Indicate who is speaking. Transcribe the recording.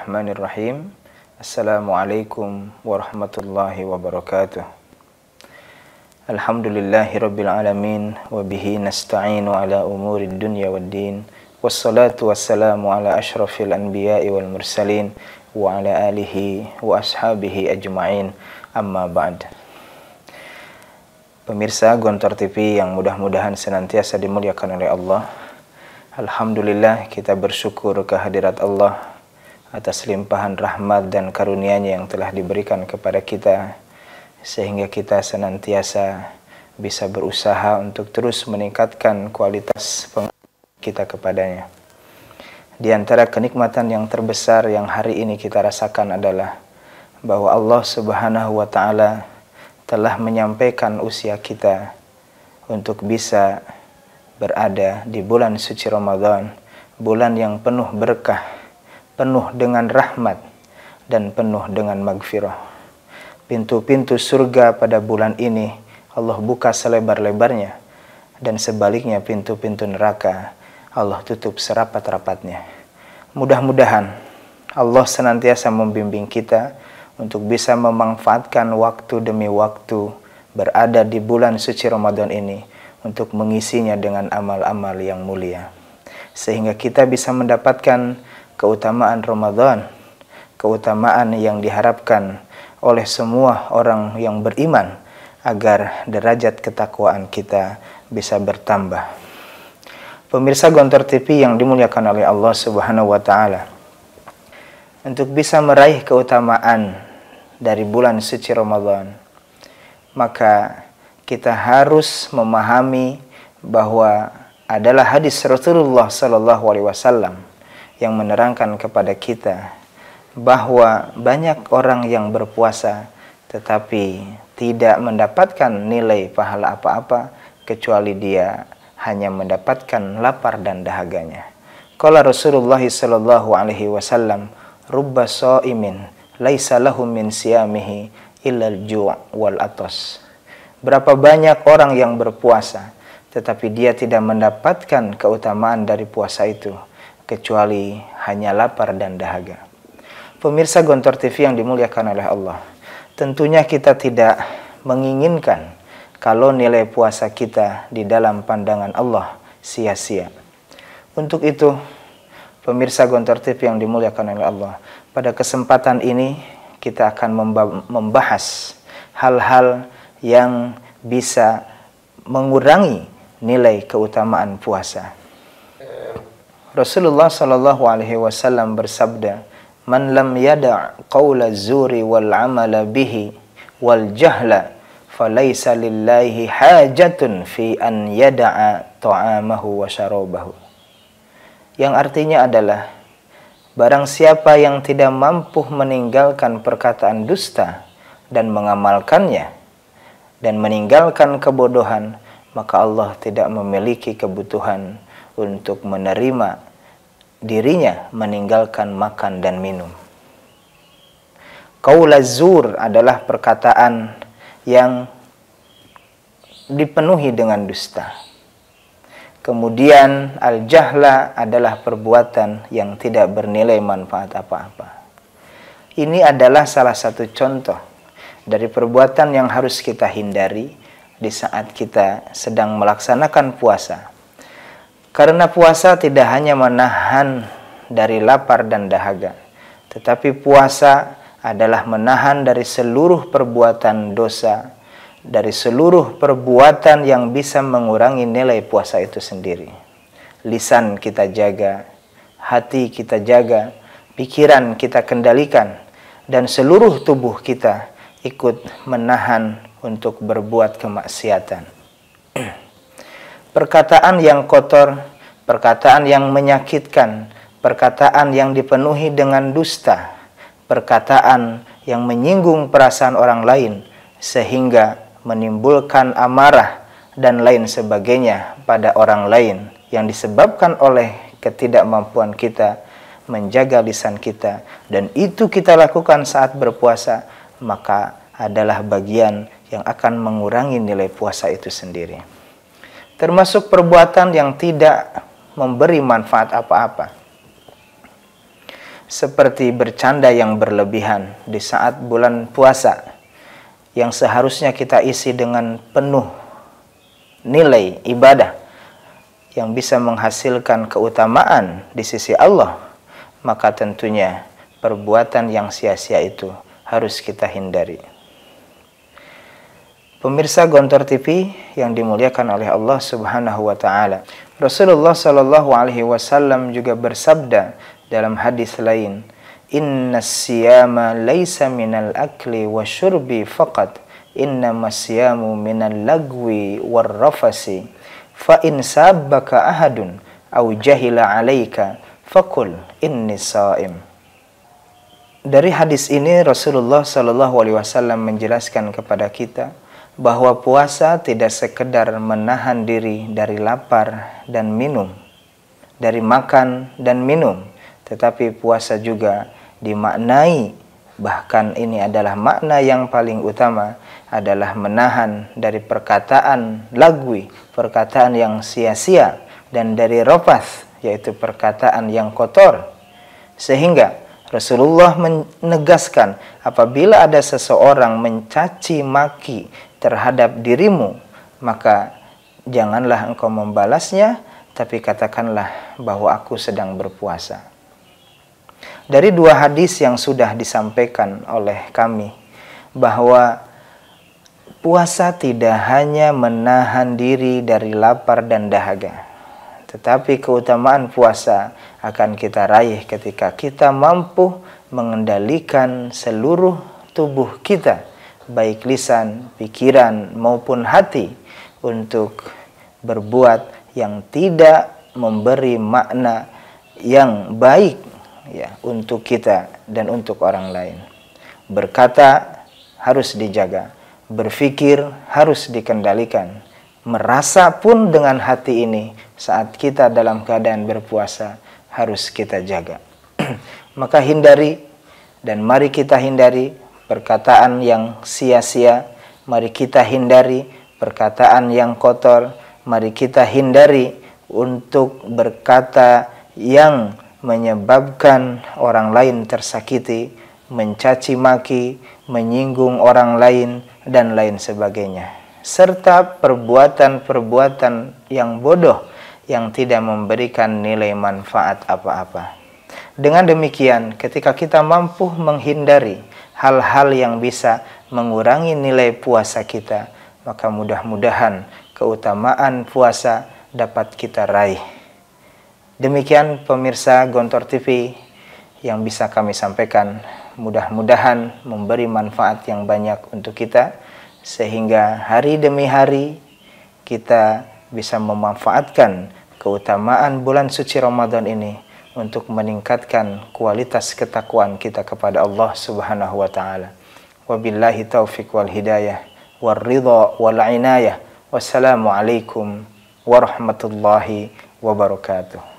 Speaker 1: Bismillahirrahmanirrahim. Assalamualaikum warahmatullahi wabarakatuh. Alhamdulillahi rabbil alamin wa bihi nasta'inu ala umuri dunya wad din. Wassalatu wassalamu ala asyrafil anbiya'i wal mursalin wa ala alihi wa ashabihi ajma'in. Amma ba'd. Pemirsa Gontor TV yang mudah-mudahan senantiasa dimuliakan oleh Allah. Alhamdulillah kita bersyukur kehadirat Allah atas limpahan rahmat dan karunia-Nya yang telah diberikan kepada kita sehingga kita senantiasa bisa berusaha untuk terus meningkatkan kualitas kita kepadanya. Di antara kenikmatan yang terbesar yang hari ini kita rasakan adalah bahwa Allah Subhanahu wa taala telah menyampaikan usia kita untuk bisa berada di bulan suci Ramadan, bulan yang penuh berkah penuh dengan rahmat dan penuh dengan magfirah. Pintu-pintu surga pada bulan ini Allah buka selebar-lebarnya dan sebaliknya pintu-pintu neraka Allah tutup serapat-rapatnya. Mudah-mudahan Allah senantiasa membimbing kita untuk bisa memanfaatkan waktu demi waktu berada di bulan suci Ramadan ini untuk mengisinya dengan amal-amal yang mulia sehingga kita bisa mendapatkan keutamaan Ramadan, keutamaan yang diharapkan oleh semua orang yang beriman agar derajat ketakwaan kita bisa bertambah. Pemirsa Gontor TV yang dimuliakan oleh Allah Subhanahu wa taala. Untuk bisa meraih keutamaan dari bulan suci Ramadan, maka kita harus memahami bahwa adalah hadis Rasulullah Sallallahu Alaihi Wasallam yang menerangkan kepada kita bahwa banyak orang yang berpuasa tetapi tidak mendapatkan nilai pahala apa-apa kecuali dia hanya mendapatkan lapar dan dahaganya. Kala Rasulullah sallallahu alaihi wasallam, "Rubba shaimin laisa lahu min siyamihi illa ju' wal atas." Berapa banyak orang yang berpuasa tetapi dia tidak mendapatkan keutamaan dari puasa itu kecuali hanya lapar dan dahaga. Pemirsa Gontor TV yang dimuliakan oleh Allah, tentunya kita tidak menginginkan kalau nilai puasa kita di dalam pandangan Allah sia-sia. Untuk itu, pemirsa Gontor TV yang dimuliakan oleh Allah, pada kesempatan ini kita akan membahas hal-hal yang bisa mengurangi nilai keutamaan puasa. Rasulullah Shallallahu Alaihi Wasallam bersabda, "Man lam yada' qaula zuri wal amala bihi wal jahla, falaysa lillahi hajatun fi an yada'a ta'amahu wa sharobahu." Yang artinya adalah barang siapa yang tidak mampu meninggalkan perkataan dusta dan mengamalkannya dan meninggalkan kebodohan, maka Allah tidak memiliki kebutuhan untuk menerima dirinya meninggalkan makan dan minum. Kaulazur adalah perkataan yang dipenuhi dengan dusta. Kemudian al-jahla adalah perbuatan yang tidak bernilai manfaat apa-apa. Ini adalah salah satu contoh dari perbuatan yang harus kita hindari di saat kita sedang melaksanakan puasa karena puasa tidak hanya menahan dari lapar dan dahaga, tetapi puasa adalah menahan dari seluruh perbuatan dosa, dari seluruh perbuatan yang bisa mengurangi nilai puasa itu sendiri. Lisan kita jaga, hati kita jaga, pikiran kita kendalikan, dan seluruh tubuh kita ikut menahan untuk berbuat kemaksiatan perkataan yang kotor, perkataan yang menyakitkan, perkataan yang dipenuhi dengan dusta, perkataan yang menyinggung perasaan orang lain sehingga menimbulkan amarah dan lain sebagainya pada orang lain yang disebabkan oleh ketidakmampuan kita menjaga lisan kita dan itu kita lakukan saat berpuasa maka adalah bagian yang akan mengurangi nilai puasa itu sendiri termasuk perbuatan yang tidak memberi manfaat apa-apa. Seperti bercanda yang berlebihan di saat bulan puasa yang seharusnya kita isi dengan penuh nilai ibadah yang bisa menghasilkan keutamaan di sisi Allah, maka tentunya perbuatan yang sia-sia itu harus kita hindari. Pemirsa Gontor TV yang dimuliakan oleh Allah Subhanahu wa taala. Rasulullah Shallallahu alaihi wasallam juga bersabda dalam hadis lain, "Inna siyama laisa minal akli wa syurbi faqat, innama siyamu minal lagwi war rafasi. Fa in sabbaka ahadun aw jahila alaika fakul inni saim." Dari hadis ini Rasulullah Shallallahu alaihi wasallam menjelaskan kepada kita bahwa puasa tidak sekedar menahan diri dari lapar dan minum, dari makan dan minum, tetapi puasa juga dimaknai bahkan ini adalah makna yang paling utama adalah menahan dari perkataan lagu, perkataan yang sia-sia dan dari ropas yaitu perkataan yang kotor. Sehingga Rasulullah menegaskan apabila ada seseorang mencaci maki terhadap dirimu, maka janganlah engkau membalasnya, tapi katakanlah bahwa aku sedang berpuasa. Dari dua hadis yang sudah disampaikan oleh kami, bahwa puasa tidak hanya menahan diri dari lapar dan dahaga, tetapi keutamaan puasa akan kita raih ketika kita mampu mengendalikan seluruh tubuh kita baik lisan, pikiran maupun hati untuk berbuat yang tidak memberi makna yang baik ya untuk kita dan untuk orang lain. Berkata harus dijaga, berpikir harus dikendalikan. Merasa pun dengan hati ini saat kita dalam keadaan berpuasa harus kita jaga. Maka hindari dan mari kita hindari perkataan yang sia-sia, mari kita hindari perkataan yang kotor, mari kita hindari untuk berkata yang menyebabkan orang lain tersakiti, mencaci maki, menyinggung orang lain, dan lain sebagainya, serta perbuatan-perbuatan yang bodoh yang tidak memberikan nilai manfaat apa-apa. Dengan demikian, ketika kita mampu menghindari hal-hal yang bisa mengurangi nilai puasa kita, maka mudah-mudahan keutamaan puasa dapat kita raih. Demikian pemirsa Gontor TV yang bisa kami sampaikan. Mudah-mudahan memberi manfaat yang banyak untuk kita sehingga hari demi hari kita bisa memanfaatkan keutamaan bulan suci Ramadan ini untuk meningkatkan kualitas ketakwaan kita kepada Allah Subhanahu wa taala. Wabillahi taufik wal hidayah wal ridha wal inayah. Wassalamualaikum warahmatullahi wabarakatuh.